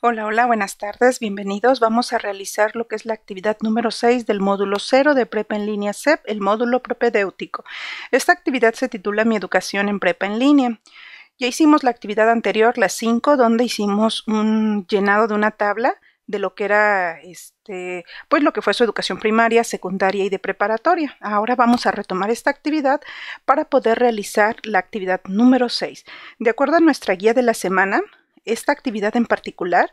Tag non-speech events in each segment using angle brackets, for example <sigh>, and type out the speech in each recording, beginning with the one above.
Hola, hola, buenas tardes, bienvenidos. Vamos a realizar lo que es la actividad número 6 del módulo 0 de Prepa en línea CEP, el módulo propedéutico. Esta actividad se titula Mi educación en Prepa en línea. Ya hicimos la actividad anterior, la 5, donde hicimos un llenado de una tabla de lo que era este, pues lo que fue su educación primaria, secundaria y de preparatoria. Ahora vamos a retomar esta actividad para poder realizar la actividad número 6. De acuerdo a nuestra guía de la semana, esta actividad en particular,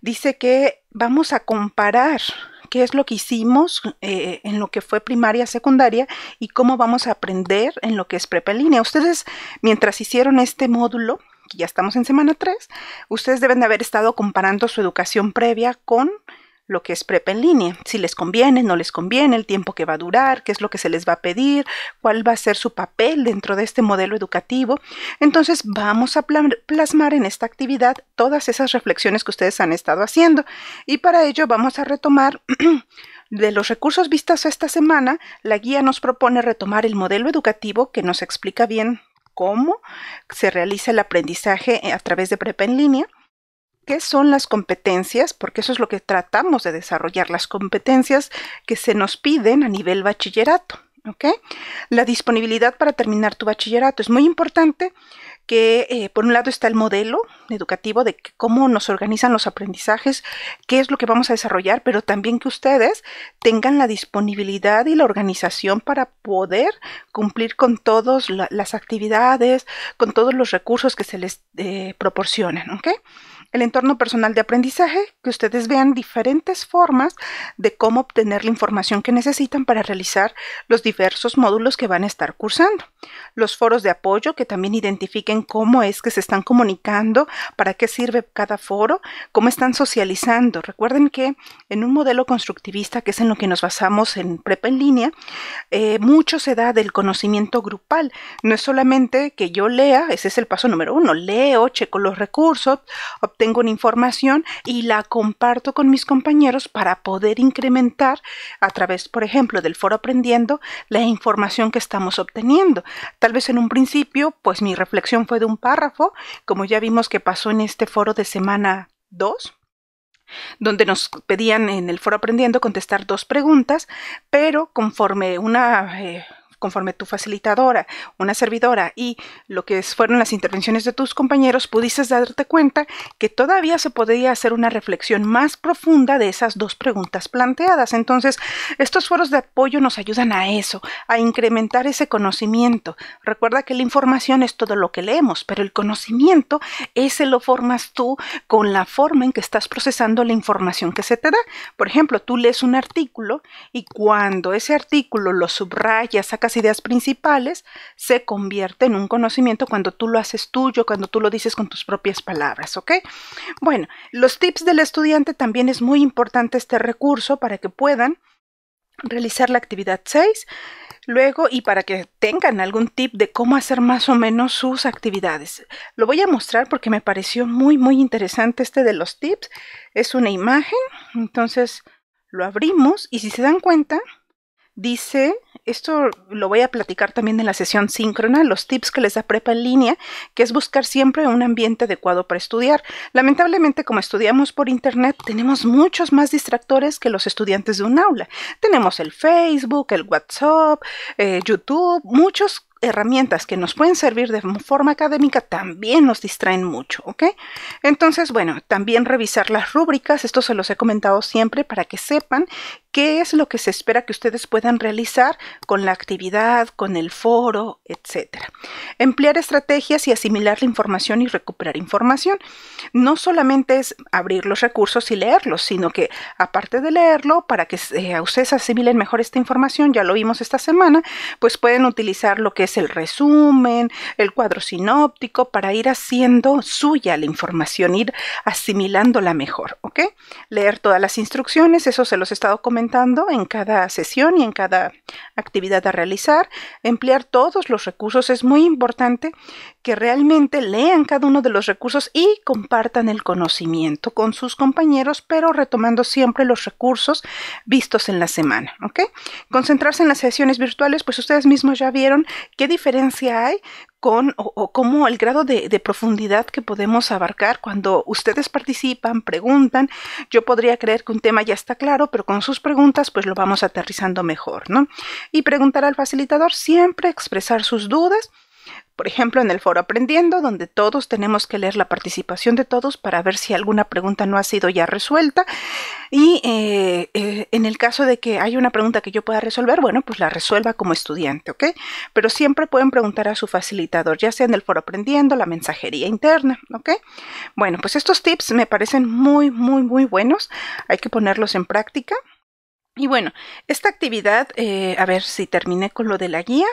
dice que vamos a comparar qué es lo que hicimos eh, en lo que fue primaria, secundaria y cómo vamos a aprender en lo que es prepa en línea. Ustedes, mientras hicieron este módulo, que ya estamos en semana 3, ustedes deben de haber estado comparando su educación previa con lo que es prepa en línea, si les conviene, no les conviene, el tiempo que va a durar, qué es lo que se les va a pedir, cuál va a ser su papel dentro de este modelo educativo. Entonces vamos a plasmar en esta actividad todas esas reflexiones que ustedes han estado haciendo y para ello vamos a retomar <clears throat> De los recursos vistos esta semana, la guía nos propone retomar el modelo educativo que nos explica bien cómo se realiza el aprendizaje eh, a través de prepa en línea. ¿Qué son las competencias? Porque eso es lo que tratamos de desarrollar, las competencias que se nos piden a nivel bachillerato. ¿okay? La disponibilidad para terminar tu bachillerato es muy importante que eh, por un lado está el modelo educativo de cómo nos organizan los aprendizajes, qué es lo que vamos a desarrollar, pero también que ustedes tengan la disponibilidad y la organización para poder cumplir con todas las actividades, con todos los recursos que se les eh, proporcionan. ¿okay? el entorno personal de aprendizaje, que ustedes vean diferentes formas de cómo obtener la información que necesitan para realizar los diversos módulos que van a estar cursando. Los foros de apoyo, que también identifiquen cómo es que se están comunicando, para qué sirve cada foro, cómo están socializando. Recuerden que en un modelo constructivista, que es en lo que nos basamos en prepa en línea, eh, mucho se da del conocimiento grupal. No es solamente que yo lea, ese es el paso número uno, leo, checo los recursos, tengo una información y la comparto con mis compañeros para poder incrementar a través, por ejemplo, del foro aprendiendo la información que estamos obteniendo. Tal vez en un principio, pues mi reflexión fue de un párrafo, como ya vimos que pasó en este foro de semana 2 donde nos pedían en el foro aprendiendo contestar dos preguntas, pero conforme una eh, conforme tu facilitadora, una servidora y lo que fueron las intervenciones de tus compañeros, pudiste darte cuenta que todavía se podría hacer una reflexión más profunda de esas dos preguntas planteadas. Entonces, estos foros de apoyo nos ayudan a eso, a incrementar ese conocimiento. Recuerda que la información es todo lo que leemos, pero el conocimiento ese lo formas tú con la forma en que estás procesando la información que se te da. Por ejemplo, tú lees un artículo y cuando ese artículo lo subrayas, sacas ideas principales, se convierte en un conocimiento cuando tú lo haces tuyo, cuando tú lo dices con tus propias palabras, ¿ok? Bueno, los tips del estudiante también es muy importante este recurso para que puedan realizar la actividad 6. Luego, y para que tengan algún tip de cómo hacer más o menos sus actividades, lo voy a mostrar porque me pareció muy, muy interesante este de los tips. Es una imagen, entonces lo abrimos y si se dan cuenta, dice, esto lo voy a platicar también en la sesión síncrona, los tips que les da prepa en línea, que es buscar siempre un ambiente adecuado para estudiar. Lamentablemente, como estudiamos por Internet, tenemos muchos más distractores que los estudiantes de un aula. Tenemos el Facebook, el WhatsApp, eh, YouTube, muchos herramientas que nos pueden servir de forma académica también nos distraen mucho, ¿ok? Entonces, bueno, también revisar las rúbricas, esto se los he comentado siempre para que sepan qué es lo que se espera que ustedes puedan realizar con la actividad, con el foro, etc. Emplear estrategias y asimilar la información y recuperar información. No solamente es abrir los recursos y leerlos, sino que aparte de leerlo, para que eh, ustedes asimilen mejor esta información, ya lo vimos esta semana, pues pueden utilizar lo que es el resumen, el cuadro sinóptico, para ir haciendo suya la información, ir asimilándola mejor, ¿ok? Leer todas las instrucciones, eso se los he estado comentando en cada sesión y en cada actividad a realizar. Emplear todos los recursos es muy importante que realmente lean cada uno de los recursos y compartan el conocimiento con sus compañeros, pero retomando siempre los recursos vistos en la semana, ¿ok? Concentrarse en las sesiones virtuales, pues ustedes mismos ya vieron ¿Qué diferencia hay con o, cómo el grado de, de, profundidad que podemos abarcar cuando ustedes participan, preguntan? Yo podría creer que un tema ya está claro, pero con sus preguntas pues lo vamos aterrizando mejor, ¿no? Y preguntar al facilitador, siempre expresar sus dudas por ejemplo, en el foro Aprendiendo, donde todos tenemos que leer la participación de todos para ver si alguna pregunta no ha sido ya resuelta. Y eh, eh, en el caso de que haya una pregunta que yo pueda resolver, bueno, pues la resuelva como estudiante, ¿ok? Pero siempre pueden preguntar a su facilitador, ya sea en el foro Aprendiendo, la mensajería interna, ¿ok? Bueno, pues estos tips me parecen muy, muy, muy buenos. Hay que ponerlos en práctica. Y bueno, esta actividad, eh, a ver si terminé con lo de la guía.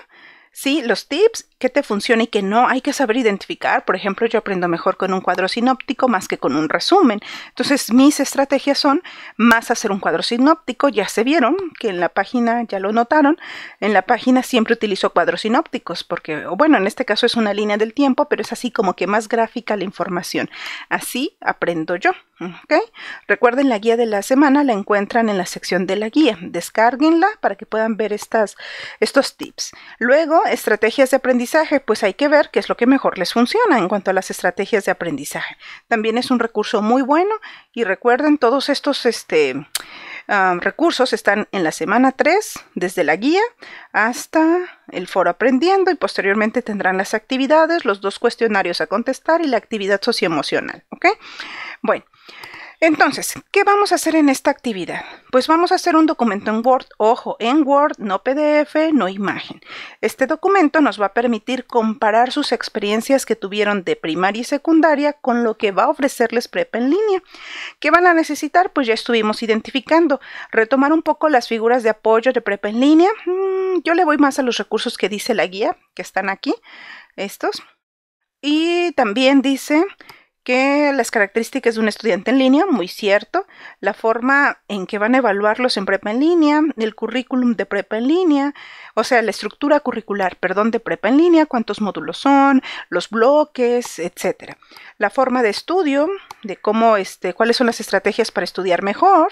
Sí, los tips te funciona y que no, hay que saber identificar. Por ejemplo, yo aprendo mejor con un cuadro sinóptico más que con un resumen. Entonces, mis estrategias son más hacer un cuadro sinóptico. Ya se vieron que en la página, ya lo notaron, en la página siempre utilizo cuadros sinópticos porque, bueno, en este caso es una línea del tiempo, pero es así como que más gráfica la información. Así aprendo yo. ¿okay? Recuerden, la guía de la semana la encuentran en la sección de la guía. Descárguenla para que puedan ver estas, estos tips. Luego, estrategias de aprendizaje pues hay que ver qué es lo que mejor les funciona en cuanto a las estrategias de aprendizaje. También es un recurso muy bueno y recuerden, todos estos este, recursos están en la semana 3, desde la guía hasta el foro aprendiendo y posteriormente tendrán las actividades, los dos cuestionarios a contestar y la actividad socioemocional. ¿ok? Bueno, entonces, ¿qué vamos a hacer en esta actividad? Pues vamos a hacer un documento en Word, ojo, en Word, no PDF, no imagen. Este documento nos va a permitir comparar sus experiencias que tuvieron de primaria y secundaria con lo que va a ofrecerles prepa en línea. ¿Qué van a necesitar? Pues ya estuvimos identificando. Retomar un poco las figuras de apoyo de prepa en línea. Mm, yo le voy más a los recursos que dice la guía, que están aquí, estos. Y también dice que las características de un estudiante en línea, muy cierto, la forma en que van a evaluarlos en prepa en línea, el currículum de prepa en línea, o sea, la estructura curricular, perdón, de prepa en línea, cuántos módulos son, los bloques, etcétera. La forma de estudio, de cómo este cuáles son las estrategias para estudiar mejor,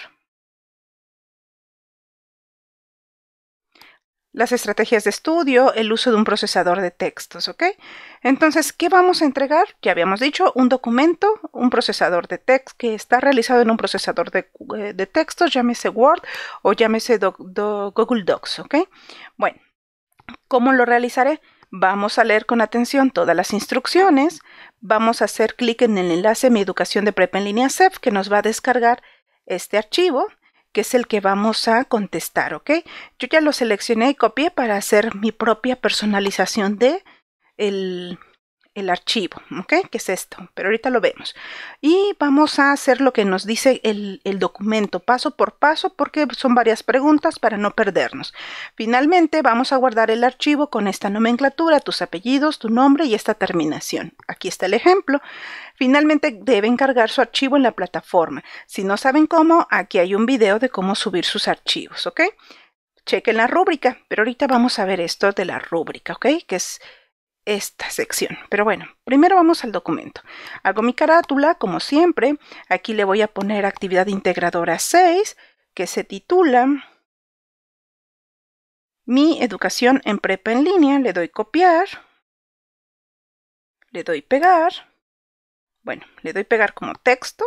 las estrategias de estudio, el uso de un procesador de textos, ¿ok? Entonces, ¿qué vamos a entregar? Ya habíamos dicho, un documento, un procesador de texto que está realizado en un procesador de, eh, textos, llámese Word o llámese Google Docs, ¿ok? Bueno, ¿cómo lo realizaré? Vamos a leer con atención todas las instrucciones, vamos a hacer clic en el enlace Mi educación de prep en línea CEP, que nos va a descargar este archivo que es el que vamos a contestar, ¿ok? Yo ya lo seleccioné y copié para hacer mi propia personalización de el el archivo, ¿ok? Que es esto, pero ahorita lo vemos. Y vamos a hacer lo que nos dice el, el, documento paso por paso porque son varias preguntas para no perdernos. Finalmente vamos a guardar el archivo con esta nomenclatura, tus apellidos, tu nombre y esta terminación. Aquí está el ejemplo. Finalmente deben cargar su archivo en la plataforma. Si no saben cómo, aquí hay un video de cómo subir sus archivos, ¿ok? Chequen la rúbrica, pero ahorita vamos a ver esto de la rúbrica, ¿ok? Que es esta sección. Pero bueno, primero vamos al documento. Hago mi carátula, como siempre. Aquí le voy a poner actividad integradora 6, que se titula Mi educación en prepa en línea. Le doy copiar. Le doy pegar. Bueno, le doy pegar como texto.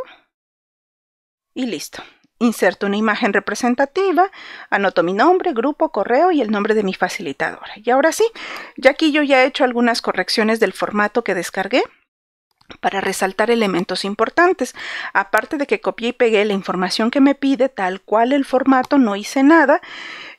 Y listo. Inserto una imagen representativa, anoto mi nombre, grupo, correo y el nombre de mi facilitadora. Y ahora sí, ya aquí yo ya he hecho algunas correcciones del formato que descargué para resaltar elementos importantes. Aparte de que copié y pegué la información que me pide, tal cual el formato, no hice nada.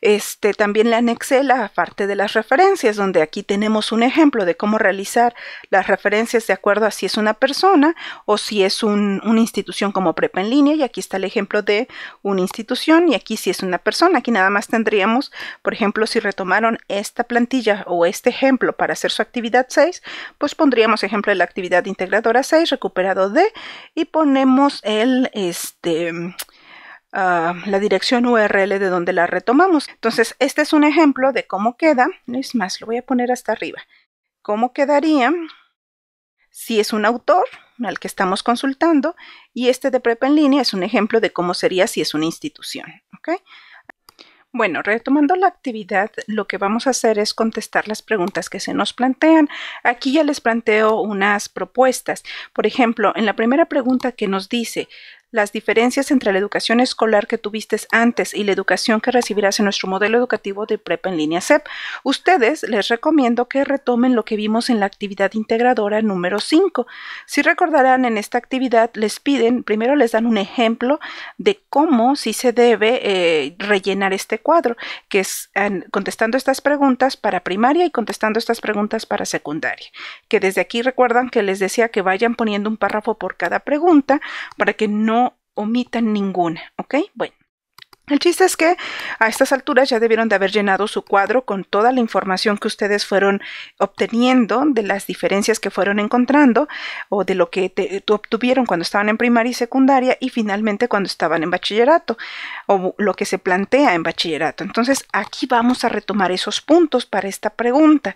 Este, también le anexé la parte de las referencias, donde aquí tenemos un ejemplo de cómo realizar las referencias de acuerdo a si es una persona o si es una institución como prepa en línea. Y aquí está el ejemplo de una institución y aquí si es una persona. Aquí nada más tendríamos, por ejemplo, si retomaron esta plantilla o este ejemplo para hacer su actividad 6, pues pondríamos ejemplo de la actividad integradora 6, recuperado de, y ponemos el, este, la dirección URL de donde la retomamos. Entonces, este es un ejemplo de cómo queda. No Es más, lo voy a poner hasta arriba. ¿Cómo quedaría si es un autor al que estamos consultando? Y este de prepa en línea es un ejemplo de cómo sería si es una institución. Bueno, retomando la actividad, lo que vamos a hacer es contestar las preguntas que se nos plantean. Aquí ya les planteo unas propuestas. Por ejemplo, en la primera pregunta que nos dice, las diferencias entre la educación escolar que tuviste antes y la educación que recibirás en nuestro modelo educativo de prep en línea CEP. Ustedes les recomiendo que retomen lo que vimos en la actividad integradora número 5. Si recordarán, en esta actividad les piden, primero les dan un ejemplo de cómo si se debe eh, rellenar este cuadro, que es contestando estas preguntas para primaria y contestando estas preguntas para secundaria. Que desde aquí recuerdan que les decía que vayan poniendo un párrafo por cada pregunta para que no omitan ninguna, ¿ok? Bueno. El chiste es que a estas alturas ya debieron de haber llenado su cuadro con toda la información que ustedes fueron obteniendo de las diferencias que fueron encontrando o de lo que obtuvieron cuando estaban en primaria y secundaria y finalmente cuando estaban en bachillerato o lo que se plantea en bachillerato. Entonces aquí vamos a retomar esos puntos para esta pregunta.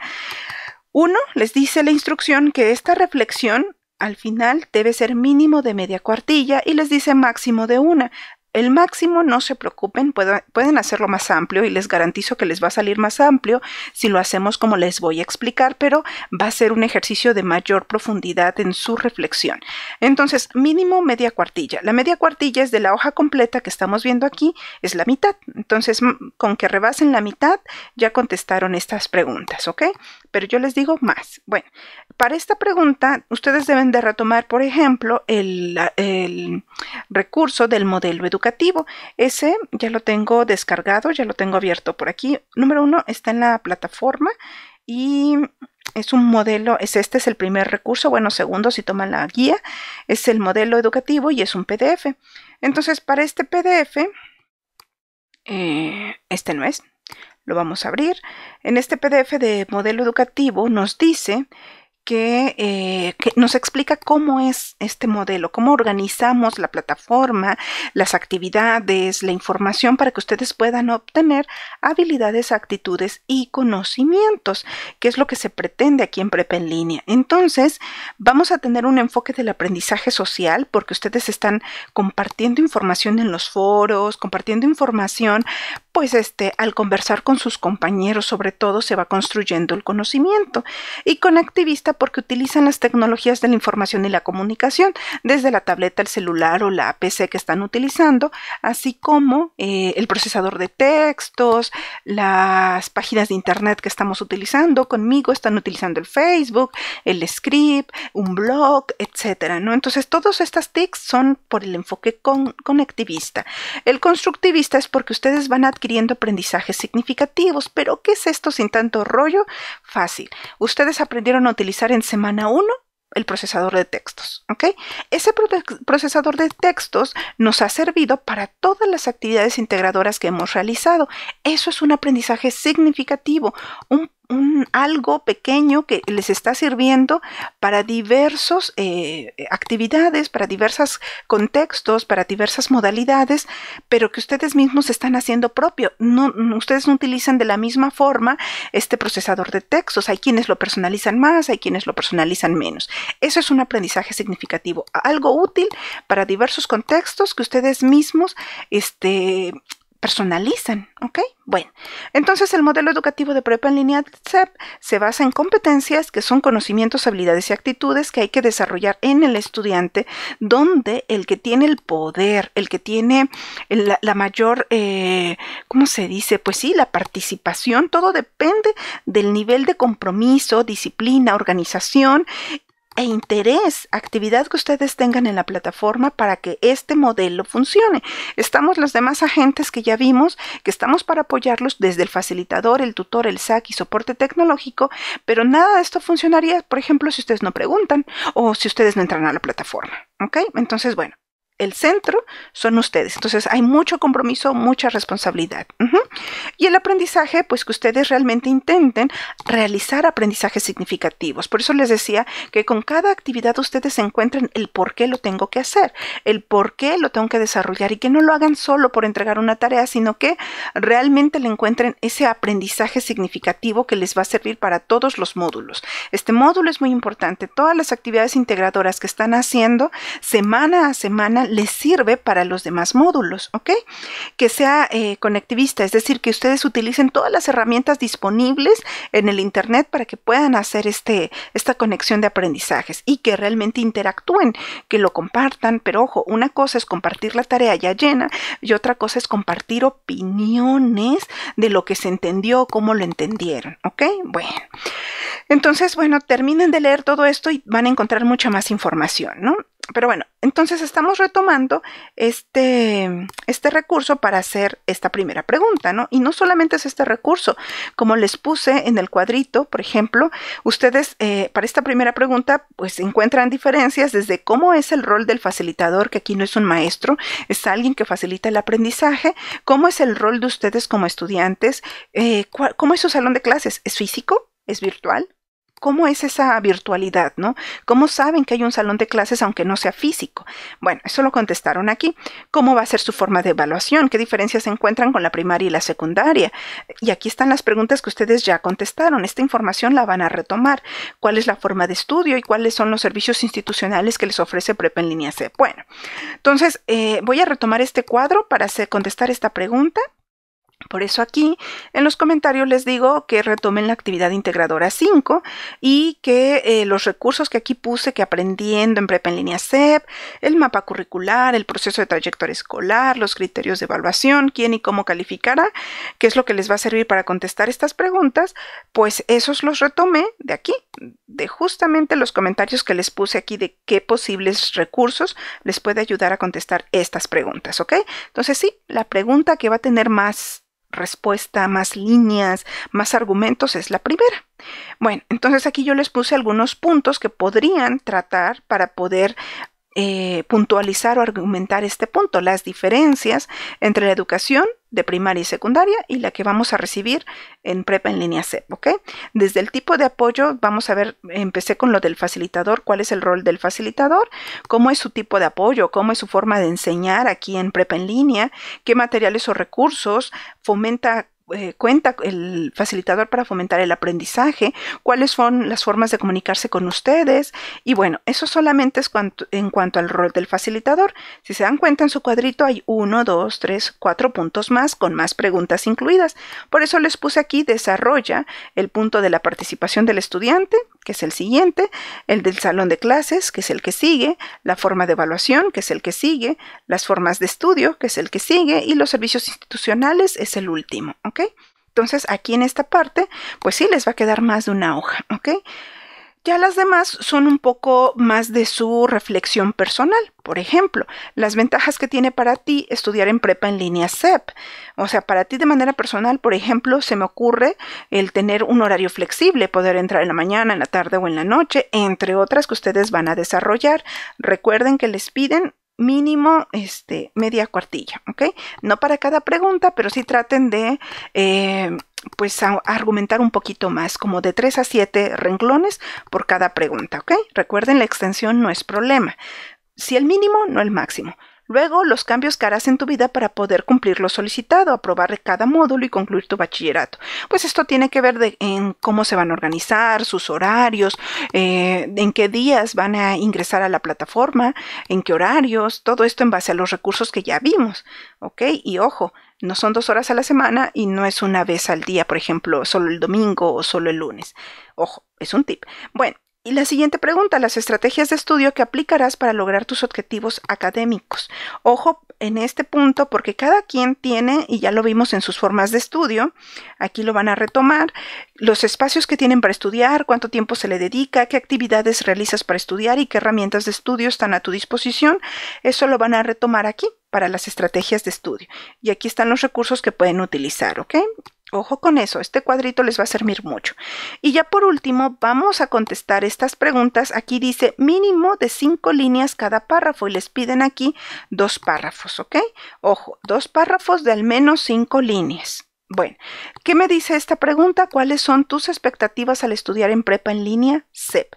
Uno, les dice la instrucción que esta reflexión al final debe ser mínimo de media cuartilla y les dice máximo de una. El máximo, no se preocupen, pueden hacerlo más amplio y les garantizo que les va a salir más amplio si lo hacemos como les voy a explicar, pero va a ser un ejercicio de mayor profundidad en su reflexión. Entonces, mínimo media cuartilla. La media cuartilla es de la hoja completa que estamos viendo aquí, es la mitad. Entonces, con que rebasen la mitad, ya contestaron estas preguntas, ¿ok? pero yo les digo más. Bueno, para esta pregunta ustedes deben de retomar, por ejemplo, el, recurso del modelo educativo. Ese ya lo tengo descargado, ya lo tengo abierto por aquí. Número uno está en la plataforma y es un modelo, es, este es el primer recurso, bueno, segundo si toman la guía, es el modelo educativo y es un PDF. Entonces, para este PDF, eh, este no es, lo vamos a abrir. En este PDF de modelo educativo nos dice eh, que, nos explica cómo es este modelo, cómo organizamos la plataforma, las actividades, la información para que ustedes puedan obtener habilidades, actitudes y conocimientos, que es lo que se pretende aquí en Prepa en línea. Entonces, vamos a tener un enfoque del aprendizaje social porque ustedes están compartiendo información en los foros, compartiendo información pues este, al conversar con sus compañeros sobre todo se va construyendo el conocimiento y con activista porque utilizan las tecnologías de la información y la comunicación, desde la tableta, el celular o la PC que están utilizando, así como eh, el procesador de textos, las páginas de internet que estamos utilizando, conmigo están utilizando el Facebook, el script, un blog, etcétera, ¿no? Entonces, todas estas TICs son por el enfoque con, conectivista. El constructivista es porque ustedes van a adquiriendo aprendizajes significativos. Pero, ¿qué es esto sin tanto rollo? Fácil. Ustedes aprendieron a utilizar en semana 1 el procesador de textos. ¿ok? Ese procesador de textos nos ha servido para todas las actividades integradoras que hemos realizado. Eso es un aprendizaje significativo, un un algo pequeño que les está sirviendo para diversas eh, actividades, para diversos contextos, para diversas modalidades, pero que ustedes mismos están haciendo propio. No, ustedes no utilizan de la misma forma este procesador de textos. Hay quienes lo personalizan más, hay quienes lo personalizan menos. Eso es un aprendizaje significativo, algo útil para diversos contextos que ustedes mismos este, personalizan, ¿ok? Bueno, entonces el modelo educativo de prepa en línea CEP se basa en competencias que son conocimientos, habilidades y actitudes que hay que desarrollar en el estudiante, donde el que tiene el poder, el que tiene la, mayor, eh, ¿cómo se dice? Pues sí, la participación, todo depende del nivel de compromiso, disciplina, organización e interés, actividad que ustedes tengan en la plataforma para que este modelo funcione. Estamos los demás agentes que ya vimos, que estamos para apoyarlos desde el facilitador, el tutor, el SAC y soporte tecnológico, pero nada de esto funcionaría, por ejemplo, si ustedes no preguntan o si ustedes no entran a la plataforma. ¿Ok? Entonces, bueno, el centro son ustedes. Entonces hay mucho compromiso, mucha responsabilidad. Y el aprendizaje, pues que ustedes realmente intenten realizar aprendizajes significativos. Por eso les decía que con cada actividad ustedes encuentren el por qué lo tengo que hacer, el por qué lo tengo que desarrollar y que no lo hagan solo por entregar una tarea, sino que realmente le encuentren ese aprendizaje significativo que les va a servir para todos los módulos. Este módulo es muy importante. Todas las actividades integradoras que están haciendo semana a semana les sirve para los demás módulos, ¿ok? Que sea eh, conectivista, es decir, que ustedes utilicen todas las herramientas disponibles en el Internet para que puedan hacer este, esta conexión de aprendizajes y que realmente interactúen, que lo compartan, pero ojo, una cosa es compartir la tarea ya llena y otra cosa es compartir opiniones de lo que se entendió, cómo lo entendieron, ¿ok? Bueno. Entonces, bueno, terminen de leer todo esto y van a encontrar mucha más información, ¿no? Pero bueno, entonces estamos retomando este, este, recurso para hacer esta primera pregunta, ¿no? Y no solamente es este recurso, como les puse en el cuadrito, por ejemplo, ustedes eh, para esta primera pregunta pues encuentran diferencias desde cómo es el rol del facilitador, que aquí no es un maestro, es alguien que facilita el aprendizaje, cómo es el rol de ustedes como estudiantes, eh, cómo es su salón de clases, ¿es físico? ¿Es virtual? cómo es esa virtualidad, ¿no? ¿Cómo saben que hay un salón de clases aunque no sea físico? Bueno, eso lo contestaron aquí. ¿Cómo va a ser su forma de evaluación? ¿Qué diferencias encuentran con la primaria y la secundaria? Y aquí están las preguntas que ustedes ya contestaron. Esta información la van a retomar. ¿Cuál es la forma de estudio y cuáles son los servicios institucionales que les ofrece PREP en línea C? Bueno, entonces eh, voy a retomar este cuadro para hacer, contestar esta pregunta. Por eso aquí en los comentarios les digo que retomen la actividad integradora 5 y que eh, los recursos que aquí puse, que aprendiendo en prepa en línea CEP, el mapa curricular, el proceso de trayectoria escolar, los criterios de evaluación, quién y cómo calificará, qué es lo que les va a servir para contestar estas preguntas, pues esos los retomé de aquí, de justamente los comentarios que les puse aquí de qué posibles recursos les puede ayudar a contestar estas preguntas, ¿ok? Entonces sí, la pregunta que va a tener más respuesta, más líneas, más argumentos es la primera. Bueno, entonces aquí yo les puse algunos puntos que podrían tratar para poder eh, puntualizar o argumentar este punto, las diferencias entre la educación de primaria y secundaria y la que vamos a recibir en prepa en línea C. Desde el tipo de apoyo, vamos a ver, empecé con lo del facilitador, cuál es el rol del facilitador, cómo es su tipo de apoyo, cómo es su forma de enseñar aquí en prepa en línea, qué materiales o recursos fomenta eh, cuenta el facilitador para fomentar el aprendizaje, cuáles son las formas de comunicarse con ustedes. Y bueno, eso solamente es en cuanto al rol del facilitador. Si se dan cuenta en su cuadrito hay uno, dos, tres, cuatro puntos más con más preguntas incluidas. Por eso les puse aquí desarrolla el punto de la participación del estudiante, que es el siguiente, el del salón de clases, que es el que sigue, la forma de evaluación, que es el que sigue, las formas de estudio, que es el que sigue, y los servicios institucionales es el último. Entonces aquí en esta parte, pues sí les va a quedar más de una hoja, Ya las demás son un poco más de su reflexión personal. Por ejemplo, las ventajas que tiene para ti estudiar en prepa en línea CEP. O sea, para ti de manera personal, por ejemplo, se me ocurre el tener un horario flexible, poder entrar en la mañana, en la tarde o en la noche, entre otras que ustedes van a desarrollar. Recuerden que les piden mínimo este, media cuartilla, ¿ok? No para cada pregunta, pero sí traten de eh, pues argumentar un poquito más, como de tres a siete renglones por cada pregunta, ¿ok? Recuerden, la extensión no es problema. Si el mínimo, no el máximo. Luego, los cambios que harás en tu vida para poder cumplir lo solicitado, aprobar cada módulo y concluir tu bachillerato. Pues esto tiene que ver en cómo se van a organizar, sus horarios, eh, en qué días van a ingresar a la plataforma, en qué horarios, todo esto en base a los recursos que ya vimos. ¿Ok? Y ojo, no son dos horas a la semana y no es una vez al día, por ejemplo, solo el domingo o solo el lunes. Ojo, es un tip. Bueno, y la siguiente pregunta, las estrategias de estudio que aplicarás para lograr tus objetivos académicos. Ojo en este punto porque cada quien tiene, y ya lo vimos en sus formas de estudio, aquí lo van a retomar, los espacios que tienen para estudiar, cuánto tiempo se le dedica, qué actividades realizas para estudiar y qué herramientas de estudio están a tu disposición. Eso lo van a retomar aquí para las estrategias de estudio. Y aquí están los recursos que pueden utilizar, ¿ok? Ojo con eso, este cuadrito les va a servir mucho. Y ya por último, vamos a contestar estas preguntas. Aquí dice mínimo de cinco líneas cada párrafo y les piden aquí dos párrafos, ¿ok? Ojo, dos párrafos de al menos cinco líneas. Bueno, ¿qué me dice esta pregunta? ¿Cuáles son tus expectativas al estudiar en prepa en línea? CEP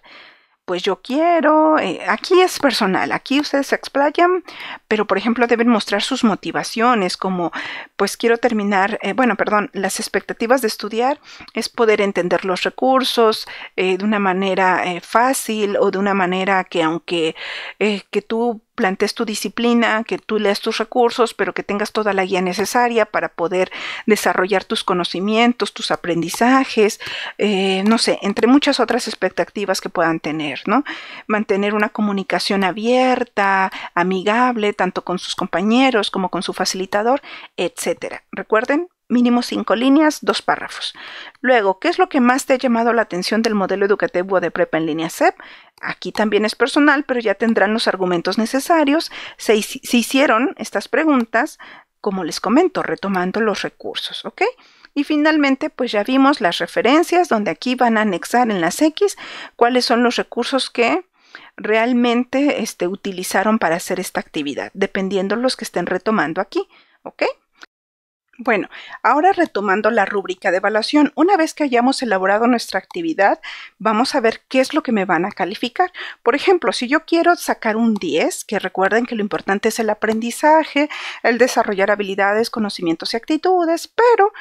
pues yo quiero, eh, aquí es personal, aquí ustedes se explayan, pero por ejemplo deben mostrar sus motivaciones como pues quiero terminar, eh, bueno, perdón, las expectativas de estudiar es poder entender los recursos eh, de una manera fácil o de una manera que aunque que tú plantees tu disciplina, que tú leas tus recursos, pero que tengas toda la guía necesaria para poder desarrollar tus conocimientos, tus aprendizajes, eh, no sé, entre muchas otras expectativas que puedan tener, ¿no? Mantener una comunicación abierta, amigable, tanto con sus compañeros como con su facilitador, etcétera. Recuerden, mínimo cinco líneas, dos párrafos. Luego, ¿qué es lo que más te ha llamado la atención del modelo educativo de prepa en línea CEP? Aquí también es personal, pero ya tendrán los argumentos necesarios. Se, hicieron estas preguntas, como les comento, retomando los recursos, ¿ok? Y finalmente, pues ya vimos las referencias, donde aquí van a anexar en las X cuáles son los recursos que realmente este, utilizaron para hacer esta actividad, dependiendo los que estén retomando aquí, ¿ok? Bueno, ahora retomando la rúbrica de evaluación, una vez que hayamos elaborado nuestra actividad, vamos a ver qué es lo que me van a calificar. Por ejemplo, si yo quiero sacar un 10, que recuerden que lo importante es el aprendizaje, el desarrollar habilidades, conocimientos y actitudes, pero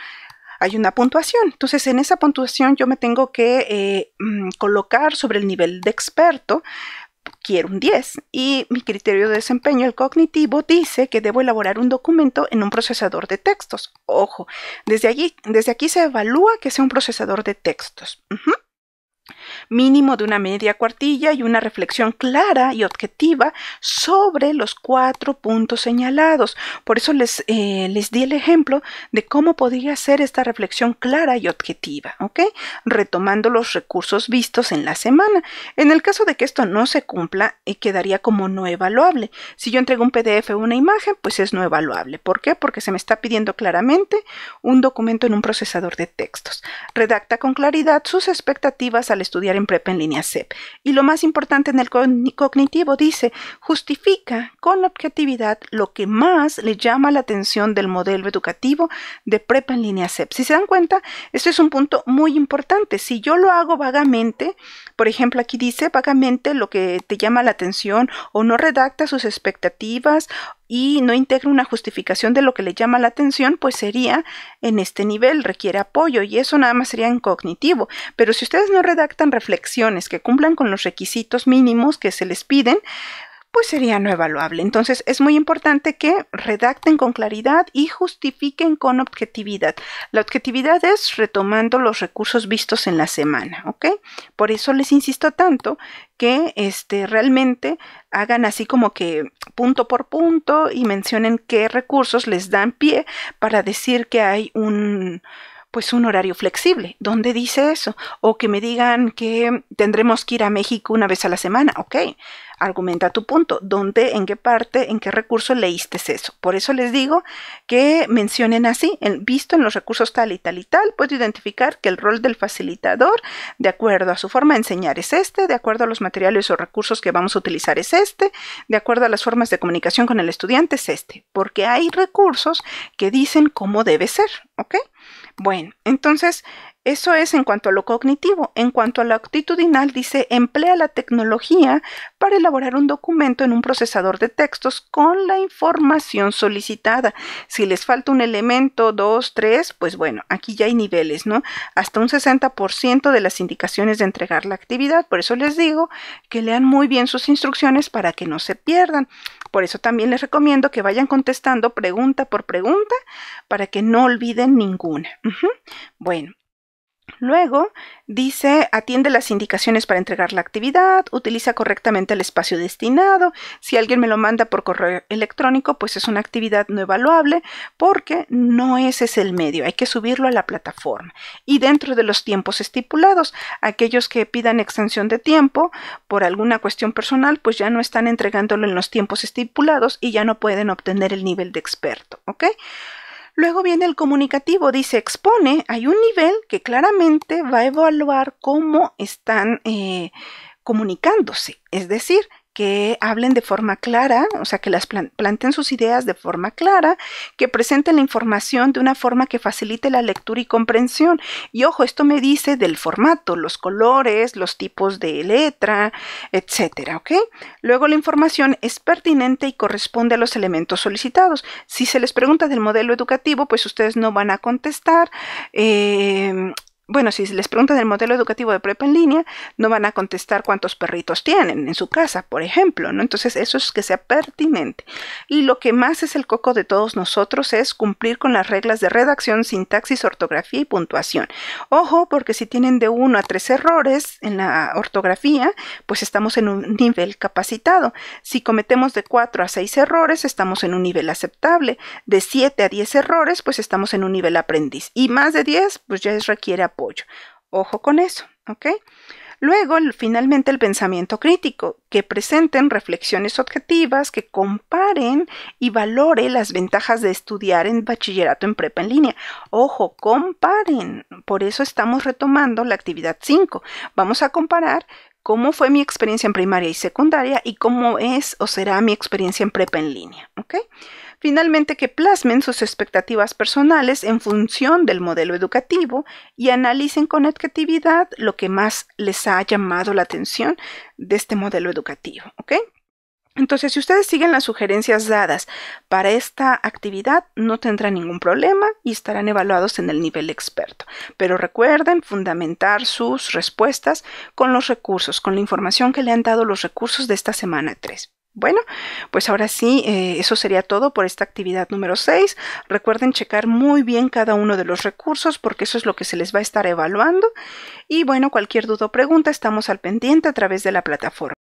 hay una puntuación. Entonces, en esa puntuación yo me tengo que eh, mm, colocar sobre el nivel de experto quiero un 10. Y mi criterio de desempeño, el cognitivo, dice que debo elaborar un documento en un procesador de textos. Ojo, desde, allí, desde aquí se evalúa que sea un procesador de textos mínimo de una media cuartilla y una reflexión clara y objetiva sobre los cuatro puntos señalados. Por eso les, eh, les di el ejemplo de cómo podría ser esta reflexión clara y objetiva, ¿ok? Retomando los recursos vistos en la semana. En el caso de que esto no se cumpla, eh, quedaría como no evaluable. Si yo entrego un PDF o una imagen, pues es no evaluable. ¿Por qué? Porque se me está pidiendo claramente un documento en un procesador de textos. Redacta con claridad sus expectativas al estudiar en prepa en línea CEP. Y lo más importante en el cognitivo dice, justifica con objetividad lo que más le llama la atención del modelo educativo de prepa en línea CEP. Si se dan cuenta, este es un punto muy importante. Si yo lo hago vagamente, por ejemplo, aquí dice vagamente lo que te llama la atención o no redacta sus expectativas y no integra una justificación de lo que le llama la atención, pues sería en este nivel, requiere apoyo y eso nada más sería incognitivo, Pero si ustedes no redactan reflexiones que cumplan con los requisitos mínimos que se les piden, pues sería no evaluable. Entonces es muy importante que redacten con claridad y justifiquen con objetividad. La objetividad es retomando los recursos vistos en la semana, ¿ok? Por eso les insisto tanto que este, realmente hagan así como que punto por punto y mencionen qué recursos les dan pie para decir que hay un pues un horario flexible. ¿Dónde dice eso? O que me digan que tendremos que ir a México una vez a la semana. Ok, argumenta tu punto. ¿Dónde, en qué parte, en qué recurso leíste eso? Por eso les digo que mencionen así, visto en los recursos tal y tal y tal, puedo identificar que el rol del facilitador, de acuerdo a su forma de enseñar, es este, de acuerdo a los materiales o recursos que vamos a utilizar, es este, de acuerdo a las formas de comunicación con el estudiante, es este, porque hay recursos que dicen cómo debe ser, ¿ok? Bueno, entonces eso es en cuanto a lo cognitivo. En cuanto a lo actitudinal, dice, emplea la tecnología para elaborar un documento en un procesador de textos con la información solicitada. Si les falta un elemento, dos, tres, pues bueno, aquí ya hay niveles, ¿no? Hasta un 60% de las indicaciones de entregar la actividad. Por eso les digo que lean muy bien sus instrucciones para que no se pierdan. Por eso también les recomiendo que vayan contestando pregunta por pregunta para que no olviden ninguna. Bueno. Luego dice, atiende las indicaciones para entregar la actividad, utiliza correctamente el espacio destinado. Si alguien me lo manda por correo electrónico, pues es una actividad no evaluable porque no ese es el medio, hay que subirlo a la plataforma. Y dentro de los tiempos estipulados, aquellos que pidan extensión de tiempo por alguna cuestión personal, pues ya no están entregándolo en los tiempos estipulados y ya no pueden obtener el nivel de experto, ¿ok? Luego viene el comunicativo, dice expone, hay un nivel que claramente va a evaluar cómo están eh, comunicándose, es decir, que hablen de forma clara, o sea, que las planteen sus ideas de forma clara, que presenten la información de una forma que facilite la lectura y comprensión. Y ojo, esto me dice del formato, los colores, los tipos de letra, etcétera, ¿ok? Luego la información es pertinente y corresponde a los elementos solicitados. Si se les pregunta del modelo educativo, pues ustedes no van a contestar. Eh, bueno, si les preguntan el modelo educativo de prepa en línea, no van a contestar cuántos perritos tienen en su casa, por ejemplo, ¿no? Entonces, eso es que sea pertinente. Y lo que más es el coco de todos nosotros es cumplir con las reglas de redacción, sintaxis, ortografía y puntuación. Ojo, porque si tienen de uno a tres errores en la ortografía, pues estamos en un nivel capacitado. Si cometemos de cuatro a seis errores, estamos en un nivel aceptable. De siete a diez errores, pues estamos en un nivel aprendiz. Y más de diez, pues ya es requiere apoyo. Ojo con eso, ¿ok? Luego, finalmente, el pensamiento crítico, que presenten reflexiones objetivas, que comparen y valore las ventajas de estudiar en bachillerato en prepa en línea. Ojo, comparen. Por eso estamos retomando la actividad 5. Vamos a comparar cómo fue mi experiencia en primaria y secundaria y cómo es o será mi experiencia en prepa en línea. Finalmente, que plasmen sus expectativas personales en función del modelo educativo y analicen con objetividad lo que más les ha llamado la atención de este modelo educativo. Entonces, si ustedes siguen las sugerencias dadas para esta actividad, no tendrán ningún problema y estarán evaluados en el nivel experto. Pero recuerden fundamentar sus respuestas con los recursos, con la información que le han dado los recursos de esta semana 3. Bueno, pues ahora sí, eh, eso sería todo por esta actividad número 6. Recuerden checar muy bien cada uno de los recursos porque eso es lo que se les va a estar evaluando. Y bueno, cualquier duda o pregunta estamos al pendiente a través de la plataforma.